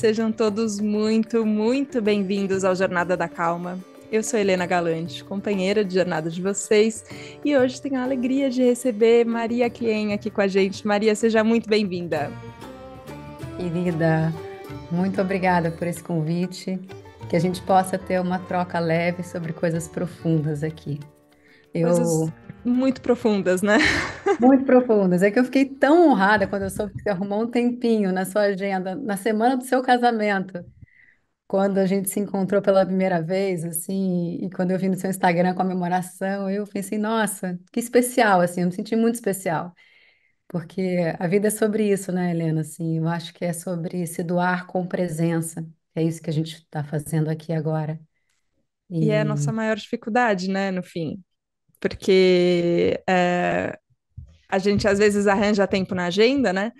Sejam todos muito, muito bem-vindos ao Jornada da Calma. Eu sou Helena Galante, companheira de jornada de vocês, e hoje tenho a alegria de receber Maria Klien aqui com a gente. Maria, seja muito bem-vinda. Querida, muito obrigada por esse convite, que a gente possa ter uma troca leve sobre coisas profundas aqui. Eu coisas muito profundas, né? Muito profundas. É que eu fiquei tão honrada quando eu soube que você arrumou um tempinho na sua agenda, na semana do seu casamento, quando a gente se encontrou pela primeira vez, assim, e quando eu vi no seu Instagram a comemoração, eu pensei, nossa, que especial, assim, eu me senti muito especial. Porque a vida é sobre isso, né, Helena? Assim, eu acho que é sobre se doar com presença. É isso que a gente está fazendo aqui agora. E... e é a nossa maior dificuldade, né, no fim porque é, a gente às vezes arranja tempo na agenda, né?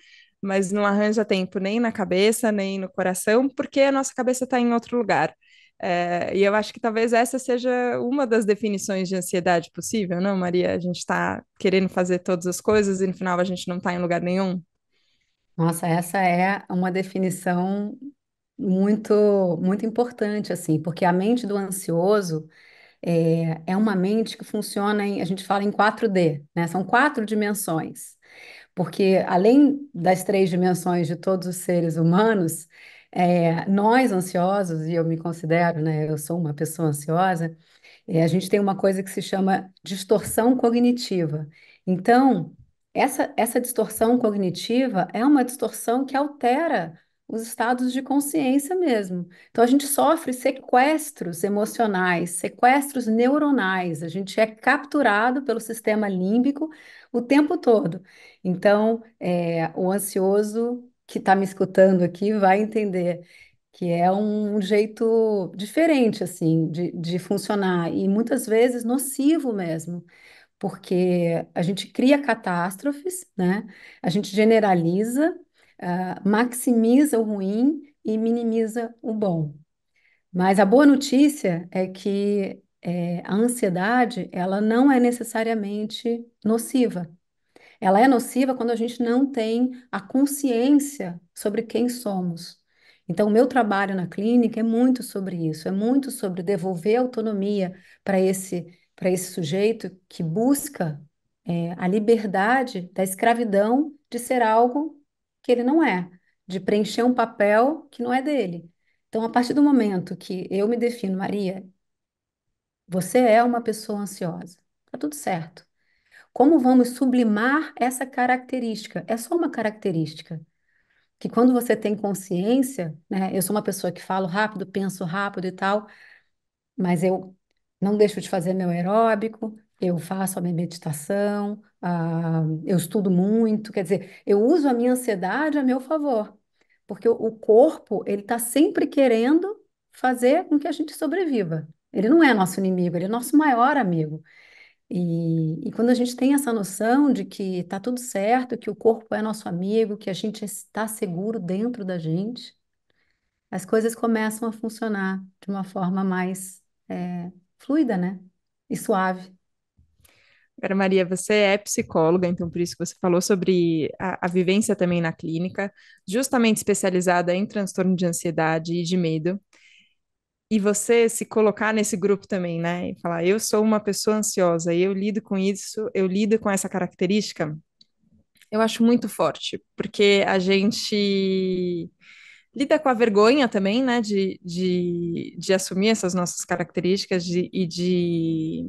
Mas não arranja tempo nem na cabeça, nem no coração, porque a nossa cabeça está em outro lugar. É, e eu acho que talvez essa seja uma das definições de ansiedade possível, não, Maria? A gente está querendo fazer todas as coisas e no final a gente não está em lugar nenhum. Nossa, essa é uma definição muito, muito importante, assim, porque a mente do ansioso é, é uma mente que funciona em, a gente fala em 4D, né? São quatro dimensões. Porque além das três dimensões de todos os seres humanos, é, nós ansiosos, e eu me considero, né, eu sou uma pessoa ansiosa, é, a gente tem uma coisa que se chama distorção cognitiva. Então, essa, essa distorção cognitiva é uma distorção que altera os estados de consciência mesmo. Então a gente sofre sequestros emocionais, sequestros neuronais, a gente é capturado pelo sistema límbico o tempo todo. Então, é, o ansioso que está me escutando aqui vai entender que é um jeito diferente assim de, de funcionar e muitas vezes nocivo mesmo porque a gente cria catástrofes, né? A gente generaliza ah, maximiza o ruim e minimiza o bom. Mas a boa notícia é que é, a ansiedade ela não é necessariamente nociva. Ela é nociva quando a gente não tem a consciência sobre quem somos. Então, o meu trabalho na clínica é muito sobre isso, é muito sobre devolver autonomia para esse, esse sujeito que busca é, a liberdade da escravidão de ser algo que ele não é, de preencher um papel que não é dele. Então, a partir do momento que eu me defino, Maria, você é uma pessoa ansiosa, tá tudo certo. Como vamos sublimar essa característica? É só uma característica. Que quando você tem consciência, né? Eu sou uma pessoa que falo rápido, penso rápido e tal, mas eu não deixo de fazer meu aeróbico, eu faço a minha meditação, a, ah, eu estudo muito, quer dizer, eu uso a minha ansiedade a meu favor, porque o, o corpo, ele está sempre querendo fazer com que a gente sobreviva. Ele não é nosso inimigo, ele é nosso maior amigo. E, e quando a gente tem essa noção de que está tudo certo, que o corpo é nosso amigo, que a gente está seguro dentro da gente, as coisas começam a funcionar de uma forma mais é, fluida, né? E suave. Agora, Maria, você é psicóloga, então por isso que você falou sobre a, a, vivência também na clínica, justamente especializada em transtorno de ansiedade e de medo. E você se colocar nesse grupo também, né? E falar, eu sou uma pessoa ansiosa, eu lido com isso, eu lido com essa característica. Eu acho muito forte, porque a gente lida com a vergonha também, né? De, de, de assumir essas nossas características de, e de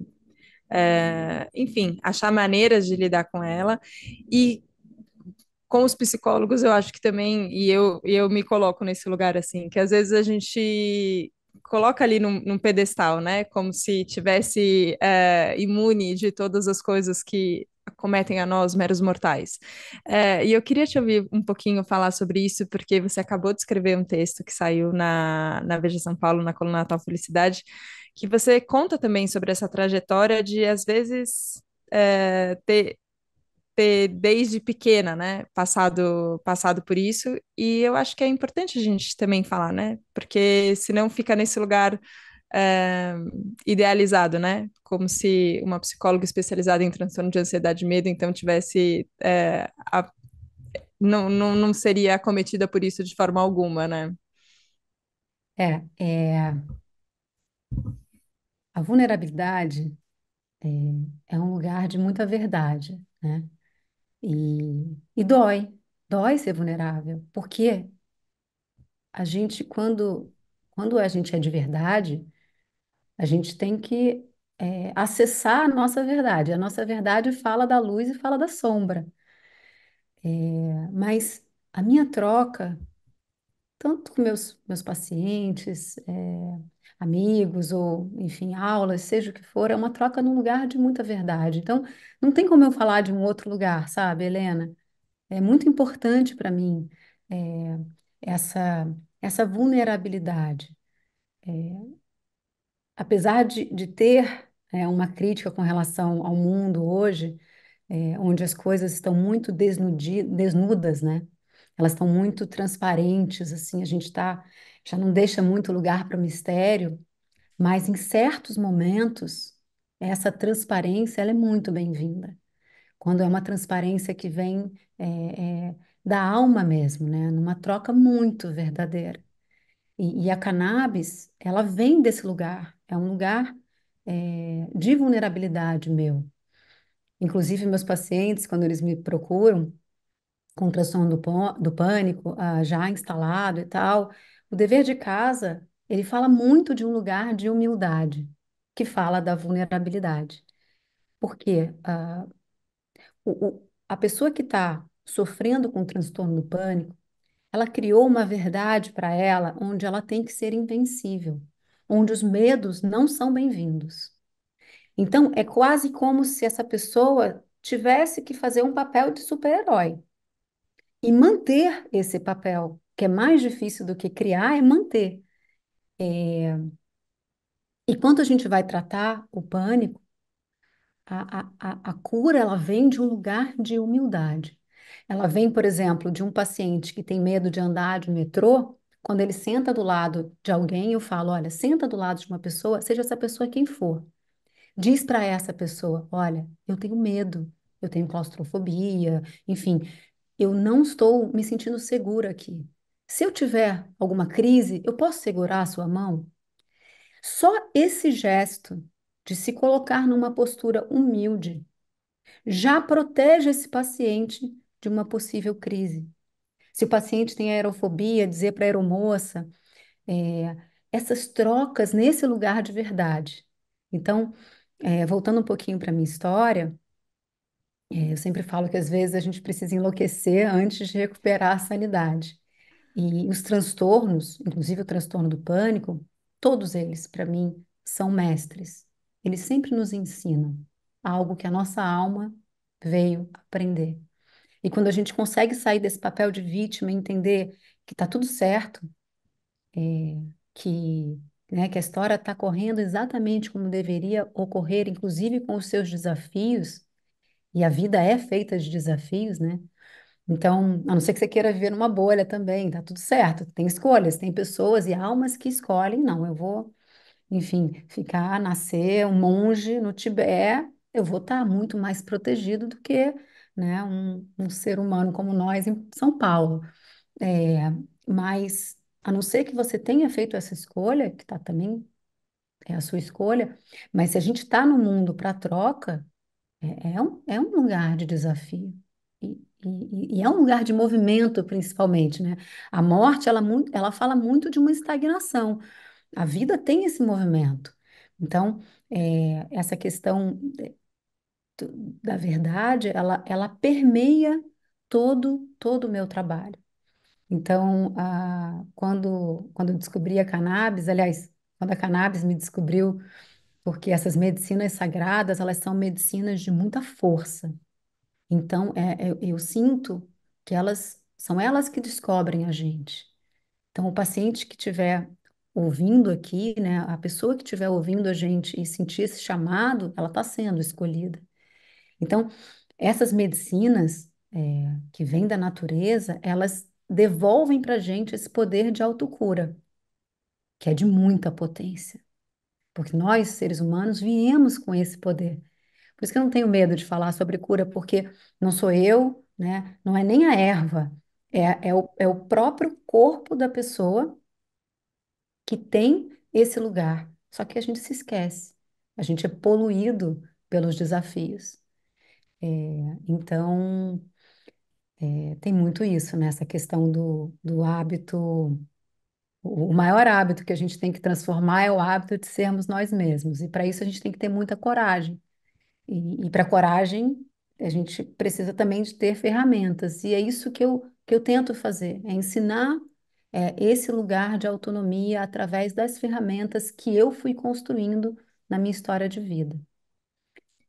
é, enfim, achar maneiras de lidar com ela. E com os psicólogos, eu acho que também, e eu, e eu me coloco nesse lugar assim, que às vezes a gente coloca ali num, num pedestal, né? Como se tivesse é, imune de todas as coisas que cometem a nós, meros mortais. É, e eu queria te ouvir um pouquinho falar sobre isso, porque você acabou de escrever um texto que saiu na, na Veja São Paulo, na coluna Natal Felicidade, que você conta também sobre essa trajetória de, às vezes, é, ter, ter, desde pequena, né, passado, passado por isso, e eu acho que é importante a gente também falar, né, porque senão fica nesse lugar é, idealizado, né, como se uma psicóloga especializada em transtorno de ansiedade e medo, então, tivesse é, a, não, não, não seria acometida por isso de forma alguma, né? É, é, a vulnerabilidade é, é, um lugar de muita verdade, né? E, e dói, dói ser vulnerável, porque a gente, quando, quando a gente é de verdade, a gente tem que é, acessar a nossa verdade. A nossa verdade fala da luz e fala da sombra. É, mas a minha troca, tanto com meus, meus pacientes, é, amigos ou, enfim, aulas, seja o que for, é uma troca num lugar de muita verdade. Então, não tem como eu falar de um outro lugar, sabe, Helena? É muito importante para mim é, essa, essa vulnerabilidade. É, apesar de, de ter é, uma crítica com relação ao mundo hoje, eh, onde as coisas estão muito desnudi, desnudas, né? elas estão muito transparentes, assim, a gente tá, já não deixa muito lugar para o mistério, mas em certos momentos, essa transparência ela é muito bem-vinda. Quando é uma transparência que vem é, é, da alma mesmo, né? numa troca muito verdadeira. E, e, a cannabis, ela vem desse lugar, é um lugar é, de vulnerabilidade meu. Inclusive, meus pacientes, quando eles me procuram, com ultrassom do, do pânico ah, já instalado e tal, o dever de casa, ele fala muito de um lugar de humildade, que fala da vulnerabilidade. Porque ah, o, o, a pessoa que está sofrendo com o transtorno do pânico, ela criou uma verdade para ela onde ela tem que ser invencível, onde os medos não são bem-vindos. Então, é quase como se essa pessoa tivesse que fazer um papel de super-herói e manter esse papel, que é mais difícil do que criar, é manter. É... E quando a gente vai tratar o pânico, a, a, a cura ela vem de um lugar de humildade. Ela vem, por exemplo, de um paciente que tem medo de andar de metrô, quando ele senta do lado de alguém, eu falo: olha, senta do lado de uma pessoa, seja essa pessoa quem for. Diz para essa pessoa: olha, eu tenho medo, eu tenho claustrofobia, enfim, eu não estou me sentindo segura aqui. Se eu tiver alguma crise, eu posso segurar a sua mão? Só esse gesto de se colocar numa postura humilde já protege esse paciente de uma possível crise. Se o paciente tem aerofobia, dizer para a aeromoça, é, essas trocas nesse lugar de verdade. Então, é, voltando um pouquinho para a minha história, eu sempre falo que às vezes a gente precisa enlouquecer antes de recuperar a sanidade. E os transtornos, inclusive o transtorno do pânico, todos eles, para mim, são mestres. Eles sempre nos ensinam algo que a nossa alma veio aprender. E quando a gente consegue sair desse papel de vítima e entender que está tudo certo, é, que, né, que a história está correndo exatamente como deveria ocorrer, inclusive com os seus desafios, e a vida é feita de desafios, né? Então, a não ser que você queira viver numa bolha também, tá tudo certo. Tem escolhas, tem pessoas e almas que escolhem, não, eu vou, enfim, ficar, nascer um monge no Tibete, eu vou estar tá muito mais protegido do que, né, um, um, ser humano como nós em São Paulo. É, mas, a não ser que você tenha feito essa escolha, que tá também é a sua escolha, mas se a gente está no mundo para troca, é, é um, é um lugar de desafio. E, e, e é um lugar de movimento, principalmente, né? A morte, ela, ela fala muito de uma estagnação. A vida tem esse movimento. Então, é, essa questão da verdade, ela, ela permeia todo todo o meu trabalho. Então, a, quando, quando eu descobri a cannabis, aliás, quando a cannabis me descobriu porque essas medicinas sagradas, elas são medicinas de muita força. Então, é, eu, é, eu sinto que elas são elas que descobrem a gente. Então, o paciente que tiver ouvindo aqui, né, a pessoa que estiver ouvindo a gente e sentir esse chamado, ela está sendo escolhida. Então, essas medicinas é, que vêm da natureza, elas devolvem para a gente esse poder de autocura, que é de muita potência porque nós, seres humanos, viemos com esse poder. Por isso que eu não tenho medo de falar sobre cura, porque não sou eu, né? não é nem a erva, é, é, o, é o próprio corpo da pessoa que tem esse lugar. Só que a gente se esquece, a gente é poluído pelos desafios. É, então, é, tem muito isso, né? Essa questão do, do hábito o maior hábito que a gente tem que transformar é o hábito de sermos nós mesmos. E para isso a gente tem que ter muita coragem. E, e para coragem, a gente precisa também de ter ferramentas. E é isso que eu, que eu tento fazer: é ensinar é, esse lugar de autonomia através das ferramentas que eu fui construindo na minha história de vida.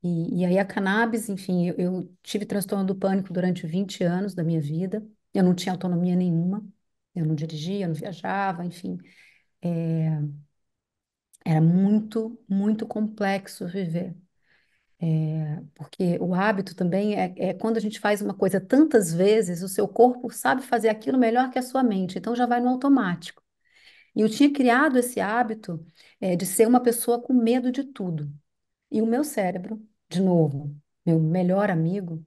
E, e aí a cannabis, enfim, eu, eu tive transtorno do pânico durante 20 anos da minha vida. Eu não tinha autonomia nenhuma. Eu não dirigia, eu não viajava, enfim. É, era muito, muito complexo viver. É, porque o hábito também é, é quando a gente faz uma coisa tantas vezes, o seu corpo sabe fazer aquilo melhor que a sua mente, então já vai no automático. E eu tinha criado esse hábito é, de ser uma pessoa com medo de tudo. E o meu cérebro, de novo, meu melhor amigo,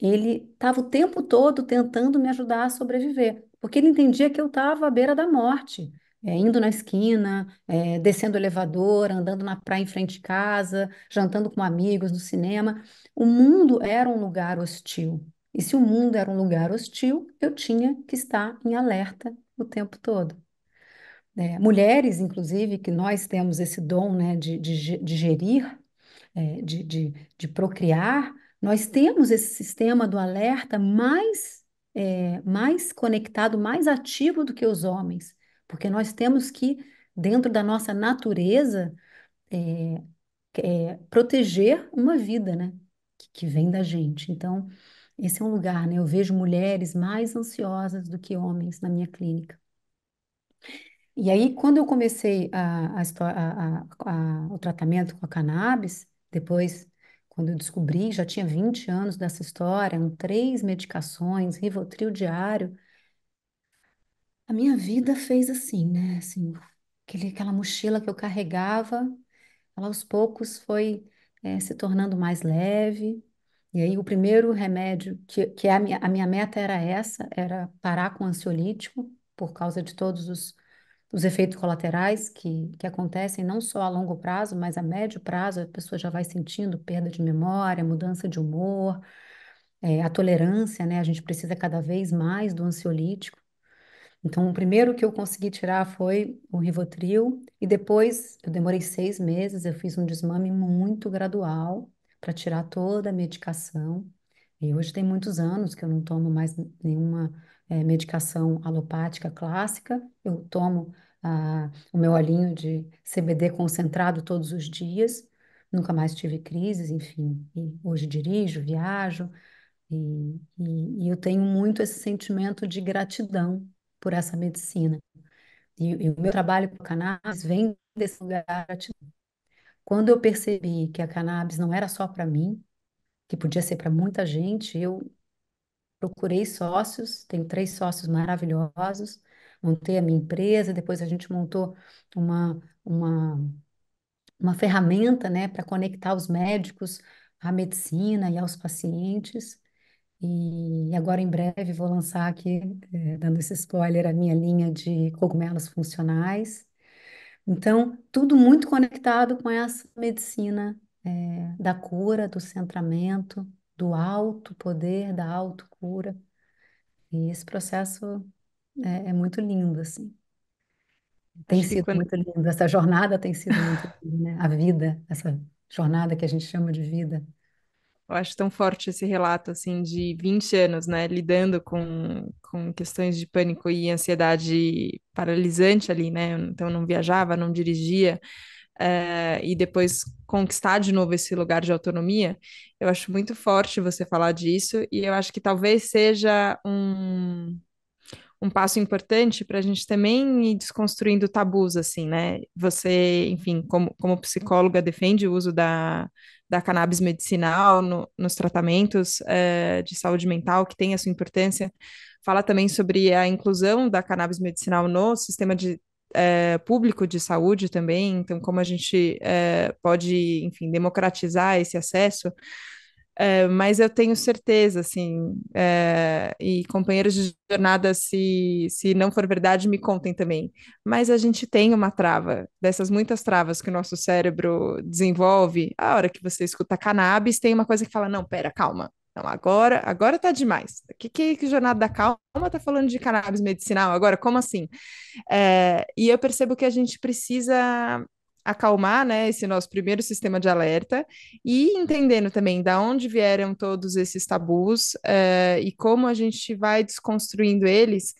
ele estava o tempo todo tentando me ajudar a sobreviver porque ele entendia que eu estava à beira da morte, é, indo na esquina, é, descendo o elevador, andando na praia em frente de casa, jantando com amigos no cinema. O mundo era um lugar hostil. E se o mundo era um lugar hostil, eu tinha que estar em alerta o tempo todo. É, mulheres, inclusive, que nós temos esse dom né, de, de, de gerir, é, de, de, de procriar, nós temos esse sistema do alerta mais é, mais conectado, mais ativo do que os homens, porque nós temos que, dentro da nossa natureza, é, é, proteger uma vida, né? Que, que, vem da gente. Então, esse é um lugar, né? Eu vejo mulheres mais ansiosas do que homens na minha clínica. E aí, quando eu comecei a, a, a, o tratamento com a cannabis, depois quando eu descobri, já tinha 20 anos dessa história, eram três medicações, Rivotril diário. A minha vida fez assim, né? Assim, aquele, aquela mochila que eu carregava, ela aos poucos foi é, se tornando mais leve. E aí, o primeiro remédio, que, que a, minha, a minha meta era essa, era parar com o ansiolítico, por causa de todos os os efeitos colaterais que, que acontecem não só a longo prazo, mas a médio prazo, a pessoa já vai sentindo perda de memória, mudança de humor, é, a tolerância, né? A gente precisa cada vez mais do ansiolítico. Então, o primeiro que eu consegui tirar foi o Rivotril, e depois eu demorei seis meses, eu fiz um desmame muito gradual para tirar toda a medicação. E hoje tem muitos anos que eu não tomo mais nenhuma é, medicação alopática clássica, eu tomo ah, o meu olhinho de CBD concentrado todos os dias. Nunca mais tive crises, enfim. E hoje dirijo, viajo, e, e, e, eu tenho muito esse sentimento de gratidão por essa medicina. E, e o meu trabalho com cannabis vem desse lugar de gratidão. Quando eu percebi que a cannabis não era só para mim, que podia ser para muita gente, eu procurei sócios, tenho três sócios maravilhosos, montei a minha empresa, depois a gente montou uma, uma, uma ferramenta, né, para conectar os médicos à medicina e aos pacientes. E agora em breve vou lançar aqui, é, dando esse spoiler, a minha linha de cogumelos funcionais. Então, tudo muito conectado com essa medicina é, da cura, do centramento, do alto poder, da autocura. E esse processo é, é muito lindo, assim. Tem Acho que sido quando- muito lindo. Essa jornada tem sido muito linda, né? A vida, essa jornada que a gente chama de vida. Eu acho tão forte esse relato, assim, de 20 anos, né, lidando com, com questões de pânico e ansiedade paralisante ali, né? Então, não viajava, não dirigia, eh, e depois conquistar de novo esse lugar de autonomia. Eu acho muito forte você falar disso, e eu acho que talvez seja um, um passo importante para a gente também ir desconstruindo tabus, assim, né? Você, enfim, como, como psicóloga, defende o uso da, da cannabis medicinal no, nos tratamentos eh, de saúde mental, que tem a sua importância. Fala também sobre a inclusão da cannabis medicinal no sistema de, é, público de saúde também, então como a gente é, pode, enfim, democratizar esse acesso. Eh, mas eu tenho certeza, assim, eh, e companheiros de jornada, se, se não for verdade, me contem também. Mas a gente tem uma trava, dessas muitas travas que o nosso cérebro desenvolve. A hora que você escuta cannabis, tem uma coisa que fala: não, pera, calma. Não, agora, agora tá demais. Que, que, que jornada da calma tá falando de cannabis medicinal agora? Como assim? Eh, e eu percebo que a gente precisa acalmar, né, esse nosso primeiro sistema de alerta e entendendo também da onde vieram todos esses tabus uh, e como a gente vai desconstruindo eles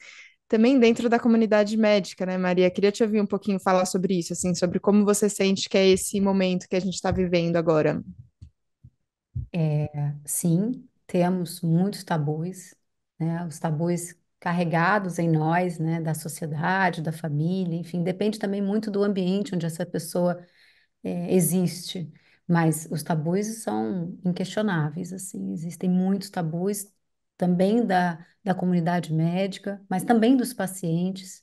também dentro da comunidade médica, né, Maria? Queria te ouvir um pouquinho falar sobre isso, assim, sobre como você sente que é esse momento que a gente está vivendo agora. É, sim, temos muitos tabus, né? Os tabus carregados em nós, né, da sociedade, da família, enfim, depende também muito do ambiente onde essa pessoa é, existe. Mas os tabus são inquestionáveis, assim, existem muitos tabus também da, da comunidade médica, mas também dos pacientes.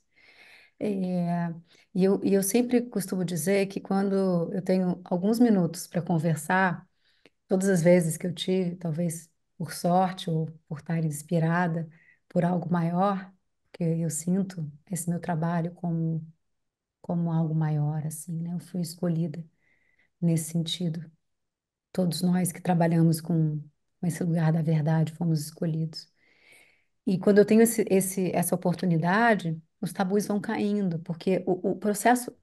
É, e, eu, e eu sempre costumo dizer que quando eu tenho alguns minutos para conversar, todas as vezes que eu tive, talvez por sorte ou por estar inspirada, por algo maior, porque eu sinto esse meu trabalho como, como algo maior, assim, né? Eu fui escolhida nesse sentido. Todos nós que trabalhamos com, esse lugar da verdade fomos escolhidos. E quando eu tenho esse, esse, essa oportunidade, os tabus vão caindo, porque o, o processo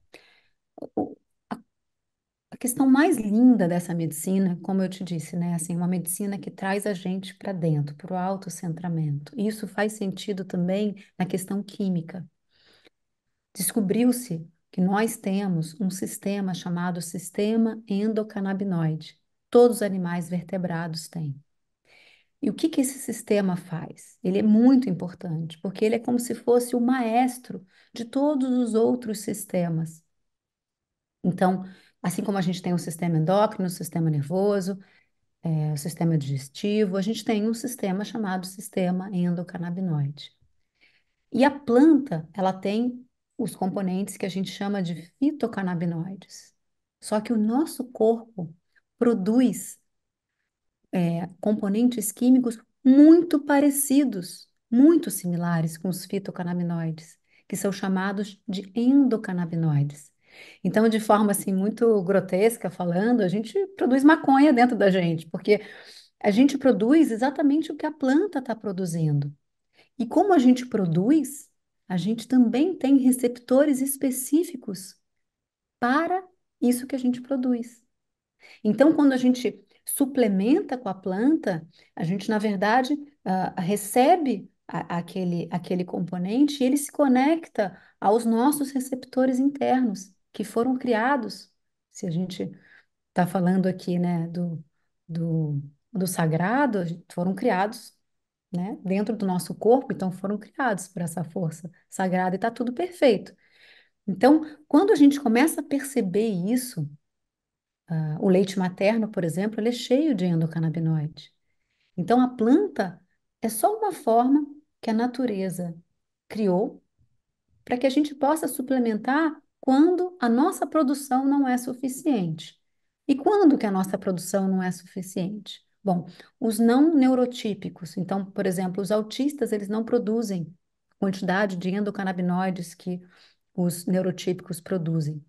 questão mais linda dessa medicina, como eu te disse, né? Assim, uma medicina que traz a gente para dentro, para o autocentramento. Isso faz sentido também na questão química. Descobriu-se que nós temos um sistema chamado sistema endocannabinoide. Todos os animais vertebrados têm. E o que, que esse sistema faz? Ele é muito importante, porque ele é como se fosse o maestro de todos os outros sistemas. Então, Assim como a gente tem o sistema endócrino, o sistema nervoso, é, o sistema digestivo, a gente tem um sistema chamado sistema endocannabinoide. E a planta, ela tem os componentes que a gente chama de fitocannabinoides. Só que o nosso corpo produz é, componentes químicos muito parecidos, muito similares com os fitocannabinoides, que são chamados de endocannabinoides. Então, de forma assim muito grotesca falando, a gente produz maconha dentro da gente, porque a gente produz exatamente o que a planta está produzindo. E como a gente produz, a gente também tem receptores específicos para isso que a gente produz. Então, quando a gente suplementa com a planta, a gente, na verdade, uh, recebe a, aquele, aquele componente e ele se conecta aos nossos receptores internos que foram criados, se a gente está falando aqui, né, do, do, do sagrado, foram criados, né, dentro do nosso corpo, então foram criados por essa força sagrada e está tudo perfeito. Então, quando a gente começa a perceber isso, uh, o leite materno, por exemplo, ele é cheio de endocannabinoide. Então, a planta é só uma forma que a natureza criou para que a gente possa suplementar quando a nossa produção não é suficiente. E quando que a nossa produção não é suficiente? Bom, os não neurotípicos, então, por exemplo, os autistas, eles não produzem quantidade de endocannabinoides que os neurotípicos produzem.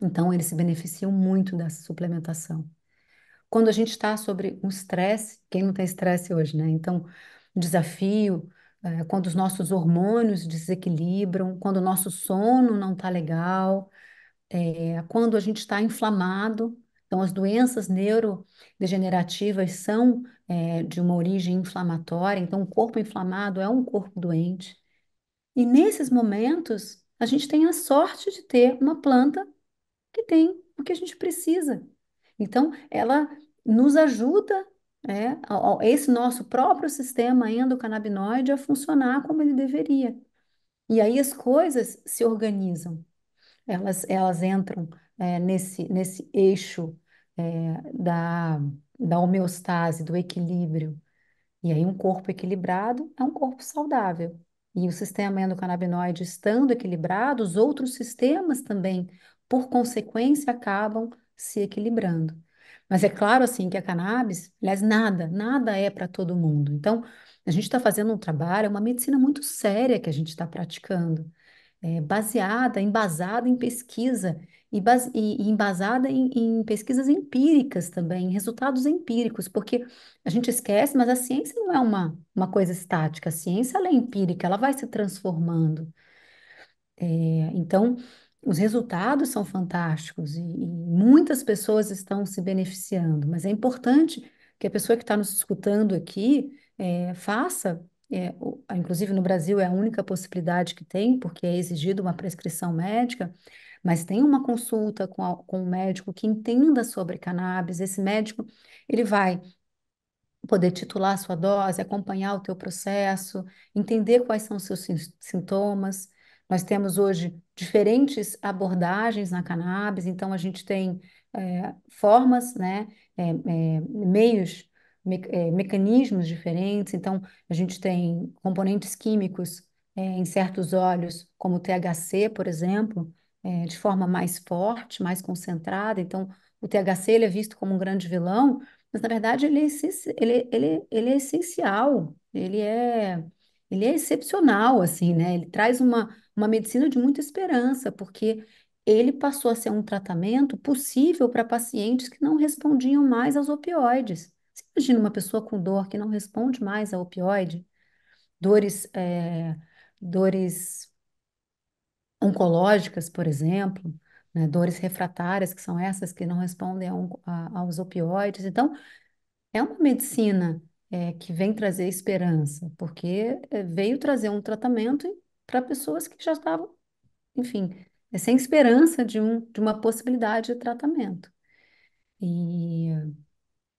Então, eles se beneficiam muito dessa suplementação. Quando a gente está sobre um estresse, quem não tem estresse hoje, né? Então, desafio, é, quando os nossos hormônios desequilibram, quando o nosso sono não está legal, é, quando a gente está inflamado. Então, as doenças neurodegenerativas são é, de uma origem inflamatória, então, um corpo inflamado é um corpo doente. E nesses momentos, a gente tem a sorte de ter uma planta que tem o que a gente precisa. Então, ela nos ajuda é, esse nosso próprio sistema endocannabinoide a funcionar como ele deveria. E aí as coisas se organizam, elas, elas entram é, nesse, nesse eixo é, da, da homeostase, do equilíbrio. E aí um corpo equilibrado é um corpo saudável. E o sistema endocannabinoide estando equilibrado, os outros sistemas também, por consequência, acabam se equilibrando. Mas é claro, assim, que a cannabis, aliás, nada, nada é para todo mundo. Então, a gente está fazendo um trabalho, é uma medicina muito séria que a gente está praticando, é, baseada, embasada em pesquisa, e, base, e, e embasada em, em, pesquisas empíricas também, em resultados empíricos, porque a gente esquece, mas a ciência não é uma, uma coisa estática, a ciência é empírica, ela vai se transformando. É, então, os resultados são fantásticos e, e muitas pessoas estão se beneficiando, mas é importante que a pessoa que está nos escutando aqui é, faça. É, inclusive no Brasil é a única possibilidade que tem, porque é exigido uma prescrição médica, mas tem uma consulta com, a, com um médico que entenda sobre cannabis. Esse médico ele vai poder titular sua dose, acompanhar o teu processo, entender quais são os seus sintomas, nós temos hoje diferentes abordagens na cannabis, então a gente tem é, formas, né, é, é, meios, me, mecanismos diferentes. Então a gente tem componentes químicos em certos óleos, como o THC, por exemplo, de forma mais forte, mais concentrada. Então o THC ele é visto como um grande vilão, mas na verdade ele é, ele, ele, ele é essencial, ele é ele é excepcional, assim, né? Ele traz uma, uma medicina de muita esperança, porque ele passou a ser um tratamento possível para pacientes que não respondiam mais aos opioides. Você imagina uma pessoa com dor que não responde mais a opioide? Dores, é, dores oncológicas, por exemplo, né? dores refratárias, que são essas que não respondem a, a, aos opioides. Então, é uma medicina é, que vem trazer esperança, porque é, veio trazer um tratamento para pessoas que já estavam, enfim, é, sem esperança de, um, de uma possibilidade de tratamento. E,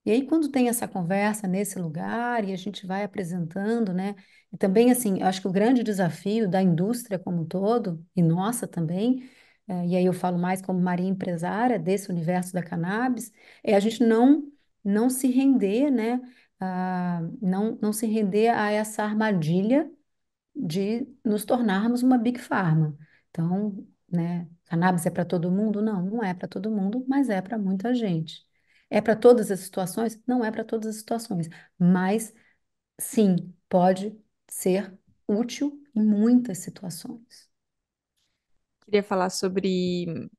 e aí, quando tem essa conversa nesse lugar e a gente vai apresentando, né? E também, assim, eu acho que o grande desafio da indústria como um todo, e nossa também, é, e aí eu falo mais como Maria empresária desse universo da cannabis, é a gente não, não se render, né? não, não se render a essa armadilha de nos tornarmos uma Big Pharma. Então, né, cannabis é para todo mundo? Não, não é para todo mundo, mas é para muita gente. É para todas as situações? Não é para todas as situações, mas sim, pode ser útil em muitas situações. Queria falar sobre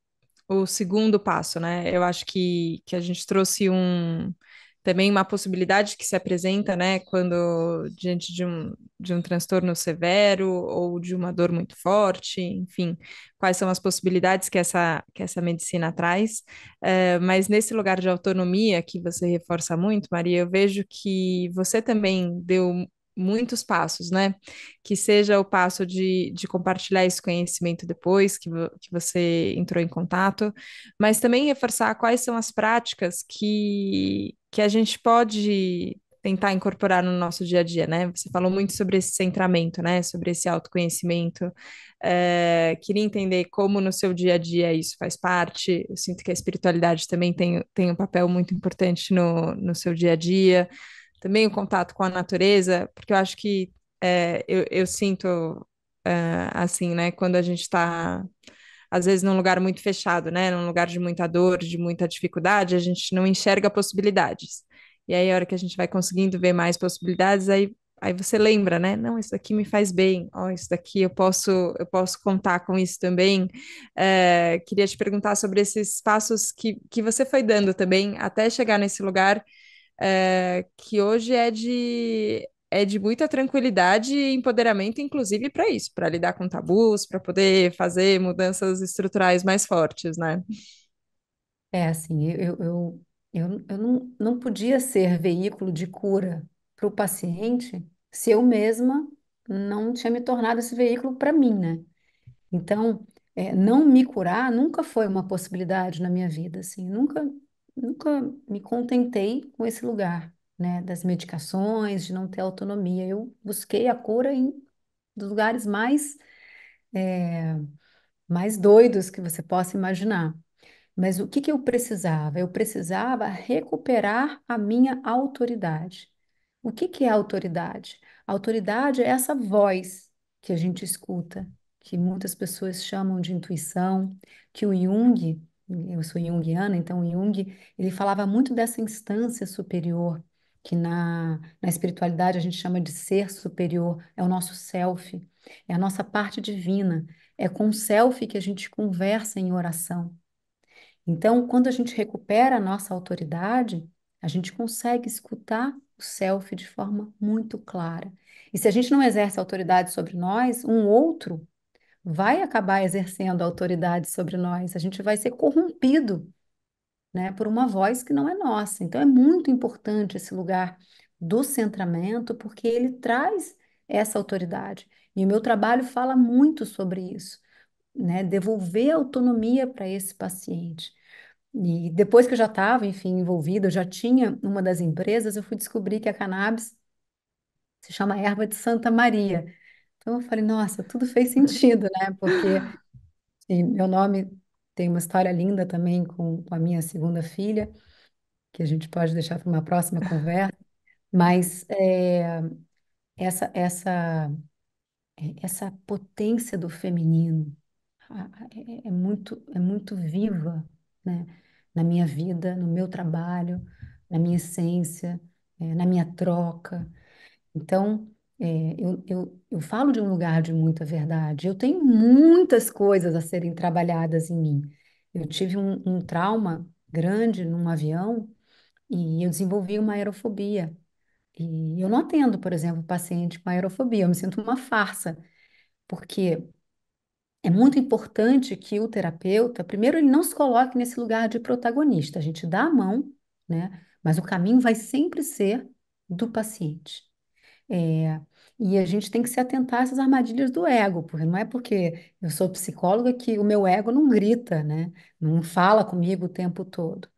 o segundo passo, né? Eu acho que, que a gente trouxe um, também uma possibilidade que se apresenta, né, quando diante de um, de um transtorno severo ou de uma dor muito forte, enfim, quais são as possibilidades que essa, que essa medicina traz. Eh, mas nesse lugar de autonomia que você reforça muito, Maria, eu vejo que você também deu muitos passos, né? Que seja o passo de, de compartilhar esse conhecimento depois que, vo, que você entrou em contato, mas também reforçar quais são as práticas que, que a gente pode tentar incorporar no nosso dia a dia, né? Você falou muito sobre esse centramento, né? Sobre esse autoconhecimento. É, queria entender como no seu dia a dia isso faz parte. Eu sinto que a espiritualidade também tem, tem um papel muito importante no, no seu dia a dia também o contato com a natureza, porque eu acho que é, eu, eu, sinto é, assim, né, quando a gente está às vezes num lugar muito fechado, né, num lugar de muita dor, de muita dificuldade, a gente não enxerga possibilidades. E aí a hora que a gente vai conseguindo ver mais possibilidades, aí aí você lembra, né? Não, isso daqui me faz bem. Ó, oh, isso daqui eu posso eu posso contar com isso também. É, queria te perguntar sobre esses passos que que você foi dando também até chegar nesse lugar é, que hoje é de, é de muita tranquilidade e empoderamento, inclusive para isso, para lidar com tabus, para poder fazer mudanças estruturais mais fortes, né? É, assim, eu, eu, eu, eu não, não podia ser veículo de cura para o paciente se eu mesma não tinha me tornado esse veículo para mim, né? Então, é, não me curar nunca foi uma possibilidade na minha vida, assim, nunca nunca me contentei com esse lugar, né, das medicações, de não ter autonomia. Eu busquei a cura em dos lugares mais é, mais doidos que você possa imaginar. Mas o que que eu precisava? Eu precisava recuperar a minha autoridade. O que que é autoridade? Autoridade é essa voz que a gente escuta, que muitas pessoas chamam de intuição, que o Jung eu sou junguiana, então Jung, ele falava muito dessa instância superior, que na, na espiritualidade a gente chama de ser superior, é o nosso self, é a nossa parte divina, é com o self que a gente conversa em oração. Então, quando a gente recupera a nossa autoridade, a gente consegue escutar o self de forma muito clara. E se a gente não exerce autoridade sobre nós, um outro vai acabar exercendo autoridade sobre nós, a gente vai ser corrompido né, por uma voz que não é nossa. Então é muito importante esse lugar do centramento, porque ele traz essa autoridade. E o meu trabalho fala muito sobre isso, né? Devolver autonomia para esse paciente. E depois que eu já estava, enfim, envolvida, eu já tinha uma das empresas, eu fui descobrir que a cannabis se chama erva de Santa Maria. Então eu falei, nossa, tudo fez sentido, né? Porque assim, meu nome tem uma história linda também com, com a minha segunda filha, que a gente pode deixar para uma próxima conversa, mas é, essa, essa, essa potência do feminino é, é muito, é muito viva, né? Na minha vida, no meu trabalho, na minha essência, é, na minha troca. Então, é, eu, eu, eu falo de um lugar de muita verdade. Eu tenho muitas coisas a serem trabalhadas em mim. Eu tive um, um trauma grande num avião e eu desenvolvi uma aerofobia. E eu não atendo, por exemplo, paciente com aerofobia. Eu me sinto uma farsa, porque é muito importante que o terapeuta, primeiro, ele não se coloque nesse lugar de protagonista. A gente dá a mão, né? Mas o caminho vai sempre ser do paciente. É, e a gente tem que se atentar a essas armadilhas do ego, porque não é porque eu sou psicóloga que o meu ego não grita, né? Não fala comigo o tempo todo.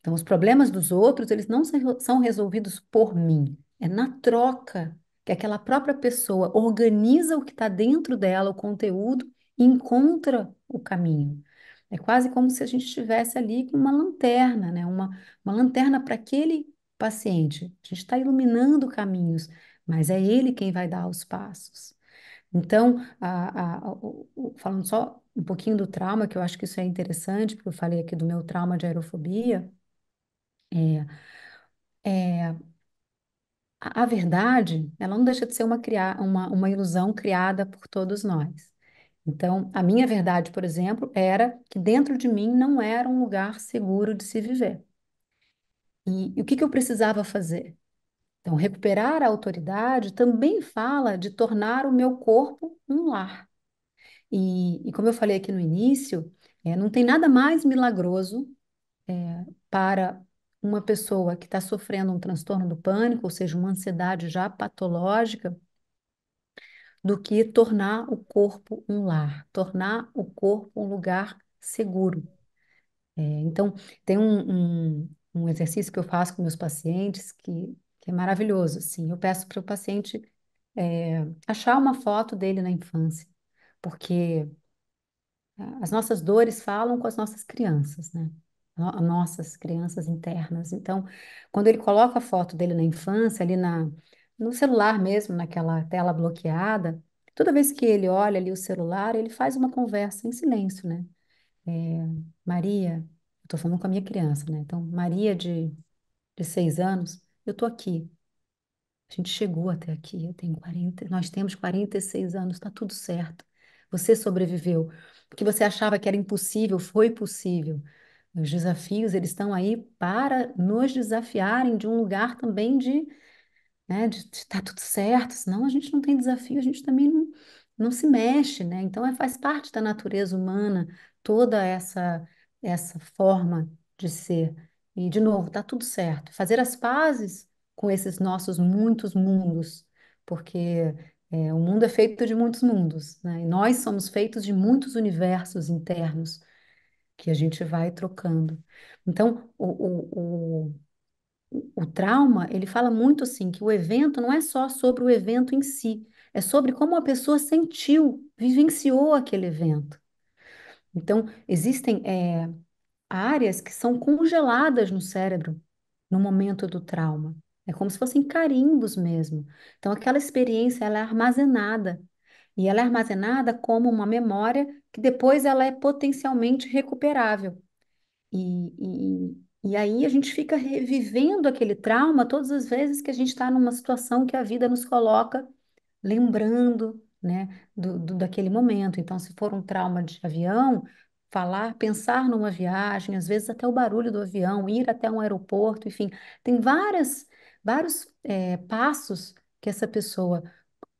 Então, os problemas dos outros, eles não são resolvidos por mim. É na troca que aquela própria pessoa organiza o que está dentro dela, o conteúdo, e encontra o caminho. É quase como se a gente estivesse ali com uma lanterna, né? Uma, uma lanterna para aquele paciente. A gente está iluminando caminhos mas é ele quem vai dar os passos. Então, a, a, falando só um pouquinho do trauma, que eu acho que isso é interessante, porque eu falei aqui do meu trauma de aerofobia, é, é, a, a verdade, ela não deixa de ser uma, criar, uma, uma ilusão criada por todos nós. Então, a minha verdade, por exemplo, era que dentro de mim não era um lugar seguro de se viver. E, e o que, que eu precisava fazer? Então, recuperar a autoridade também fala de tornar o meu corpo um lar. E, e como eu falei aqui no início, é, não tem nada mais milagroso é, para uma pessoa que está sofrendo um transtorno do pânico, ou seja, uma ansiedade já patológica, do que tornar o corpo um lar, tornar o corpo um lugar seguro. É, então, tem um, um, um exercício que eu faço com meus pacientes que é maravilhoso, sim. Eu peço para o paciente é, achar uma foto dele na infância, porque as nossas dores falam com as nossas crianças, né? Nossas crianças internas. Então, quando ele coloca a foto dele na infância, ali na, no celular mesmo, naquela tela bloqueada, toda vez que ele olha ali o celular, ele faz uma conversa em silêncio, né? É, Maria, eu falando com a minha criança, né? Então, Maria de, de seis anos, eu estou aqui. A gente chegou até aqui, eu tenho 40, nós temos 46 anos, está tudo certo. Você sobreviveu. O que você achava que era impossível foi possível. Os desafios, eles estão aí para nos desafiarem de um lugar também de, né, de estar tá tudo certo, senão a gente não tem desafio, a gente também não, não se mexe, né? Então é, faz parte da natureza humana toda essa essa forma de ser e, de novo, está tudo certo. Fazer as pazes com esses nossos muitos mundos, porque é, o mundo é feito de muitos mundos, né? E nós somos feitos de muitos universos internos que a gente vai trocando. Então, o, o, o, o trauma, ele fala muito assim, que o evento não é só sobre o evento em si, é sobre como a pessoa sentiu, vivenciou aquele evento. Então, existem é, áreas que são congeladas no cérebro no momento do trauma. É como se fossem carimbos mesmo. Então, aquela experiência ela é armazenada. E ela é armazenada como uma memória que depois ela é potencialmente recuperável. E, e, e aí a gente fica revivendo aquele trauma todas as vezes que a gente está numa situação que a vida nos coloca lembrando né, do, do, daquele momento. Então, se for um trauma de avião, falar, pensar numa viagem, às vezes até o barulho do avião, ir até um aeroporto, enfim, tem várias, vários é, passos que essa pessoa,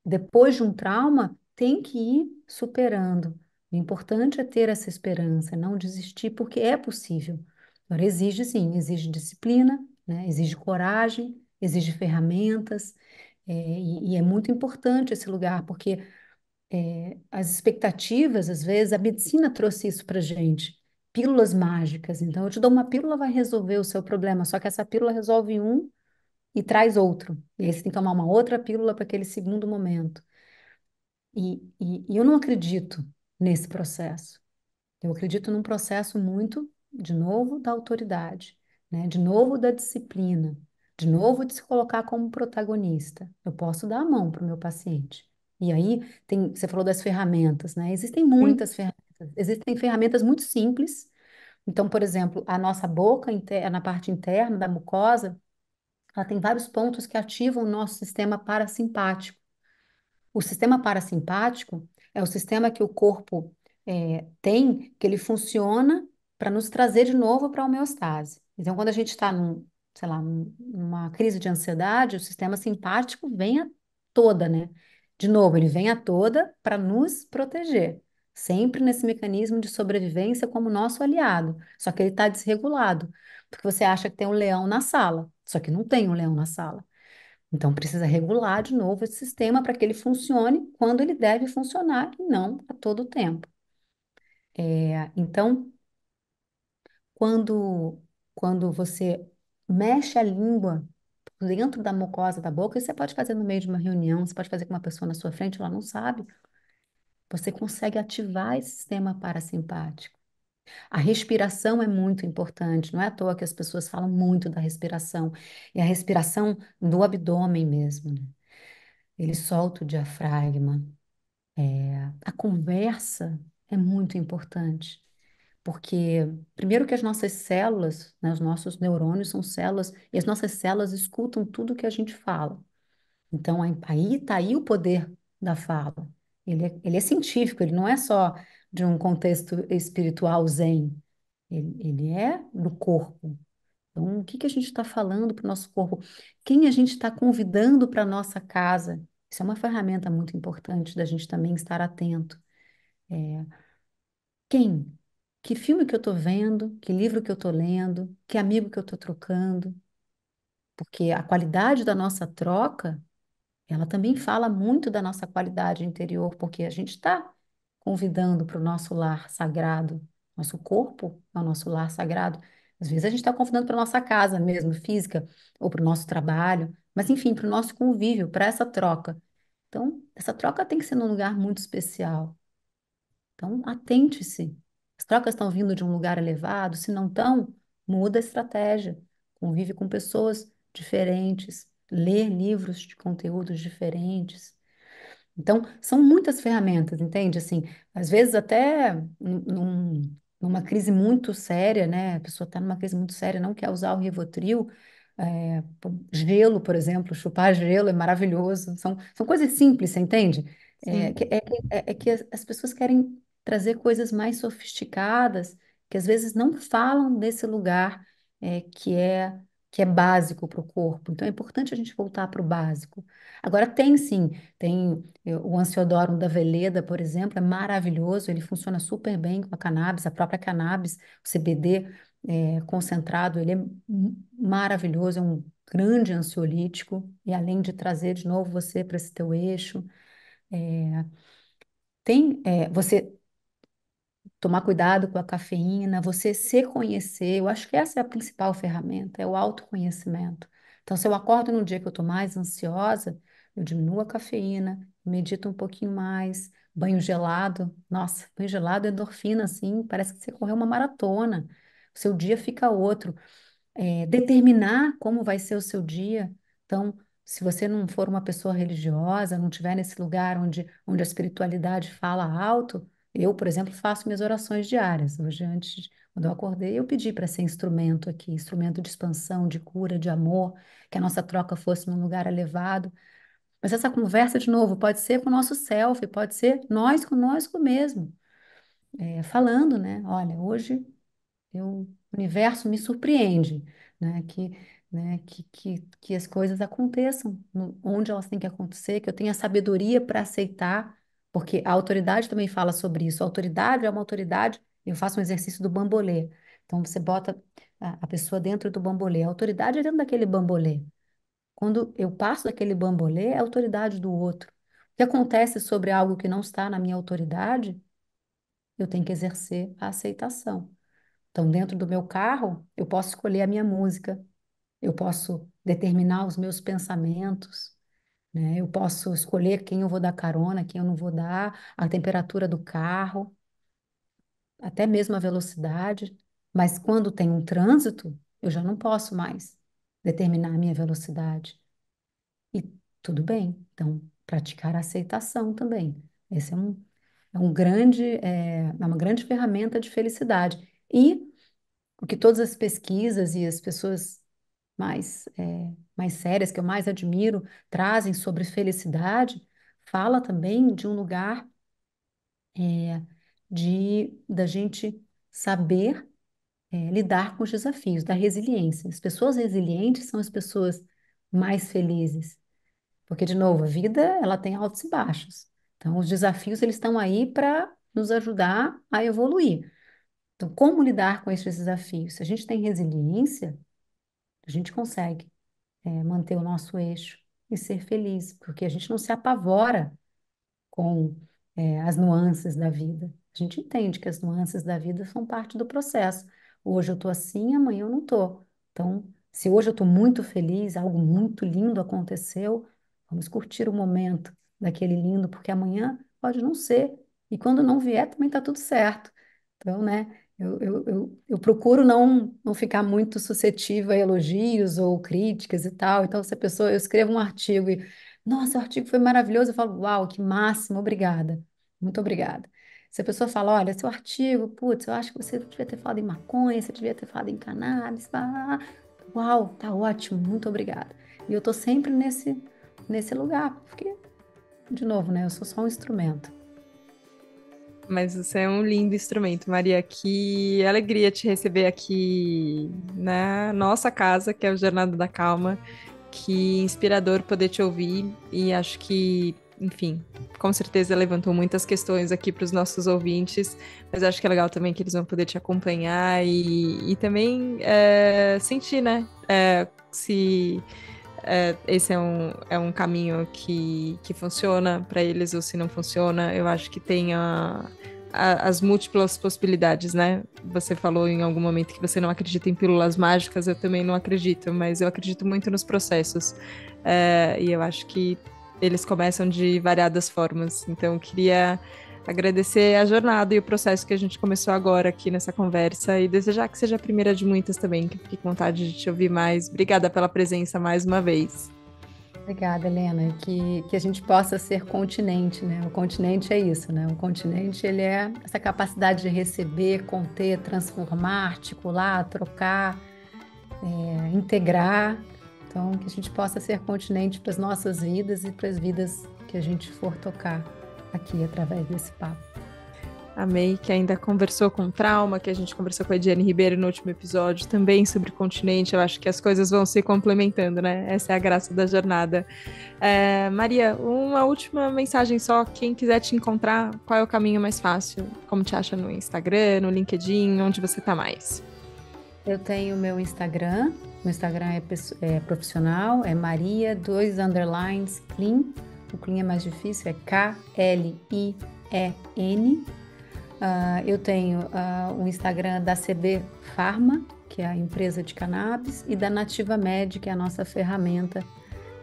depois de um trauma, tem que ir superando. O importante é ter essa esperança, não desistir, porque é possível. Agora, exige sim, exige disciplina, né? exige coragem, exige ferramentas, é, e, e é muito importante esse lugar, porque é, as expectativas, às vezes, a medicina trouxe isso para gente. Pílulas mágicas. Então, eu te dou uma pílula, vai resolver o seu problema. Só que essa pílula resolve um e traz outro. E aí você tem que tomar uma outra pílula para aquele segundo momento. E, e, e eu não acredito nesse processo. Eu acredito num processo muito, de novo, da autoridade, né? de novo, da disciplina, de novo, de se colocar como protagonista. Eu posso dar a mão para o meu paciente. E aí, tem, você falou das ferramentas, né? Existem muitas ferramentas. Existem ferramentas muito simples. Então, por exemplo, a nossa boca interna, na parte interna da mucosa, ela tem vários pontos que ativam o nosso sistema parasimpático. O sistema parasimpático é o sistema que o corpo é, tem, que ele funciona para nos trazer de novo para a homeostase. Então, quando a gente está num, sei lá, numa crise de ansiedade, o sistema simpático vem a toda, né? De novo, ele vem a toda para nos proteger, sempre nesse mecanismo de sobrevivência como nosso aliado. Só que ele está desregulado, porque você acha que tem um leão na sala, só que não tem um leão na sala. Então precisa regular de novo esse sistema para que ele funcione quando ele deve funcionar e não a todo tempo. É, então, quando quando você mexe a língua dentro da mucosa da boca, isso você pode fazer no meio de uma reunião, você pode fazer com uma pessoa na sua frente, ela não sabe. Você consegue ativar esse sistema parasimpático. A respiração é muito importante, não é à toa que as pessoas falam muito da respiração, e a respiração do abdômen mesmo, né? Ele solta o diafragma. É, a conversa é muito importante. Porque, primeiro, que as nossas células, né, os nossos neurônios são células, e as nossas células escutam tudo que a gente fala. Então, aí está aí o poder da fala. Ele é, ele é científico, ele não é só de um contexto espiritual zen. Ele, ele é do corpo. Então, o que, que a gente está falando para o nosso corpo? Quem a gente está convidando para a nossa casa? Isso é uma ferramenta muito importante da gente também estar atento. É, quem que filme que eu estou vendo, que livro que eu estou lendo, que amigo que eu estou trocando. Porque a qualidade da nossa troca, ela também fala muito da nossa qualidade interior, porque a gente está convidando para o nosso lar sagrado, nosso corpo é o nosso lar sagrado. Às vezes a gente está convidando para a nossa casa mesmo, física, ou para o nosso trabalho, mas enfim, para o nosso convívio, para essa troca. Então, essa troca tem que ser num lugar muito especial. Então, atente-se as trocas estão vindo de um lugar elevado, se não estão, muda a estratégia, convive com pessoas diferentes, lê livros de conteúdos diferentes. Então, são muitas ferramentas, entende? Assim, às vezes até num, numa crise muito séria, né? A pessoa está numa crise muito séria, não quer usar o Rivotril, é, gelo, por exemplo, chupar gelo é maravilhoso. São, são coisas simples, você entende? É, é, é, é, que as pessoas querem trazer coisas mais sofisticadas que às vezes não falam desse lugar é, que é que é básico para o corpo. Então é importante a gente voltar para o básico. Agora tem sim, tem eh, o ansiodoro da Veleda, por exemplo, é maravilhoso, ele funciona super bem com a cannabis, a própria cannabis, o CBD é, eh, concentrado, ele é maravilhoso, é um grande ansiolítico e além de trazer de novo você para esse teu eixo, é, tem é, você tomar cuidado com a cafeína, você se conhecer. Eu acho que essa é a principal ferramenta, é o autoconhecimento. Então, se eu acordo num dia que eu estou mais ansiosa, eu diminuo a cafeína, medito um pouquinho mais, banho gelado. Nossa, banho gelado é endorfina, assim, parece que você correu uma maratona. O seu dia fica outro. É, determinar como vai ser o seu dia. Então, se você não for uma pessoa religiosa, não estiver nesse lugar onde, onde a espiritualidade fala alto, eu, por exemplo, faço minhas orações diárias. Hoje, antes, quando eu acordei, eu pedi para ser instrumento aqui, instrumento de expansão, de cura, de amor, que a nossa troca fosse num lugar elevado. Mas essa conversa, de novo, pode ser com o nosso self, pode ser nós conosco mesmo. É, falando, né? Olha, hoje eu, o universo me surpreende, né? Que, né? Que, que, que as coisas aconteçam onde elas têm que acontecer, que eu tenha sabedoria para aceitar porque a autoridade também fala sobre isso. A autoridade é uma autoridade, eu faço um exercício do bambolê. Então você bota a pessoa dentro do bambolê. A autoridade é dentro daquele bambolê. Quando eu passo daquele bambolê, é a autoridade do outro. O que acontece sobre algo que não está na minha autoridade, eu tenho que exercer a aceitação. Então, dentro do meu carro, eu posso escolher a minha música, eu posso determinar os meus pensamentos, né? Eu posso escolher quem eu vou dar carona, quem eu não vou dar, a temperatura do carro, até mesmo a velocidade. Mas quando tem um trânsito, eu já não posso mais determinar a minha velocidade. E tudo bem, então praticar a aceitação também. Esse é um, é um grande, é, é uma grande ferramenta de felicidade. E o que todas as pesquisas e as pessoas mais, é, mais sérias, que eu mais admiro, trazem sobre felicidade, fala também de um lugar é, de da gente saber é, lidar com os desafios, da resiliência. As pessoas resilientes são as pessoas mais felizes, porque de novo a vida ela tem altos e baixos. Então os desafios eles estão aí para nos ajudar a evoluir. Então como lidar com esses desafios? Se a gente tem resiliência, a gente consegue é, manter o nosso eixo e ser feliz, porque a gente não se apavora com é, as nuances da vida. A gente entende que as nuances da vida são parte do processo. Hoje eu estou assim, amanhã eu não estou. Então, se hoje eu estou muito feliz, algo muito lindo aconteceu, vamos curtir o momento daquele lindo, porque amanhã pode não ser. E quando não vier, também está tudo certo. Então, né? Eu, eu, eu, eu, procuro não, não ficar muito suscetível a elogios ou críticas e tal. Então, se a pessoa, eu escrevo um artigo e, nossa, o artigo foi maravilhoso, eu falo, uau, que máximo, obrigada, muito obrigada. Se a pessoa fala, olha, seu artigo, putz, eu acho que você devia ter falado em maconha, você devia ter falado em cannabis, uau, tá ótimo, muito obrigada. E eu tô sempre nesse, nesse lugar, porque, de novo, né, eu sou só um instrumento. Mas você é um lindo instrumento, Maria. Que alegria te receber aqui na nossa casa, que é o Jornada da Calma. Que inspirador poder te ouvir e acho que, enfim, com certeza levantou muitas questões aqui para os nossos ouvintes, mas acho que é legal também que eles vão poder te acompanhar e, e também é, sentir, né? É, se é, esse é um, é um caminho que, que funciona para eles ou se não funciona. Eu acho que tem a, a, as múltiplas possibilidades, né? Você falou em algum momento que você não acredita em pílulas mágicas, eu também não acredito, mas eu acredito muito nos processos. É, e eu acho que eles começam de variadas formas. Então, eu queria agradecer a jornada e o processo que a gente começou agora aqui nessa conversa e desejar que seja a primeira de muitas também, que fique com vontade de te ouvir mais. Obrigada pela presença mais uma vez. Obrigada, Helena. Que, que a gente possa ser continente, né? O continente é isso, né? O continente, ele é essa capacidade de receber, conter, transformar, articular, trocar, é, integrar. Então, que a gente possa ser continente para as nossas vidas e para as vidas que a gente for tocar aqui através desse papo. Amei que ainda conversou com trauma, que a gente conversou com a Ediane Ribeiro no último episódio, também sobre continente. Eu acho que as coisas vão se complementando, né? Essa é a graça da jornada. É, Maria, uma última mensagem só. Quem quiser te encontrar, qual é o caminho mais fácil? Como te acha no Instagram, no LinkedIn, onde você está mais? Eu tenho o meu Instagram. Meu Instagram é, é profissional, é Maria, dois underlines, clean o clean é mais difícil, é K-L-I-E-N. Uh, ah, eu tenho uh, o Instagram da CB Pharma, que é a empresa de cannabis, e da Nativa Med, que é a nossa ferramenta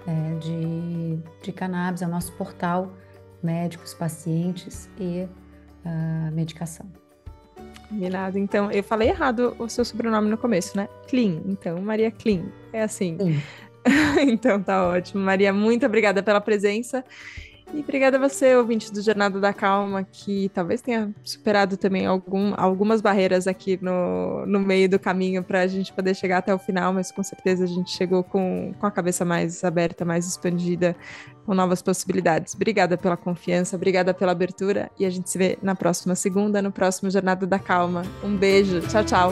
é, de, de cannabis, é o nosso portal médicos, pacientes e uh, medicação. Combinado. Então, eu falei errado o seu sobrenome no começo, né? Clean. Então, Maria Clean. É assim. Sim. então tá ótimo. Maria, muito obrigada pela presença. E obrigada a você, ouvinte do Jornada da Calma, que talvez tenha superado também algum, algumas barreiras aqui no, no meio do caminho para a gente poder chegar até o final, mas com certeza a gente chegou com, com a cabeça mais aberta, mais expandida, com novas possibilidades. Obrigada pela confiança, obrigada pela abertura e a gente se vê na próxima segunda, no próximo Jornada da Calma. Um beijo, tchau, tchau.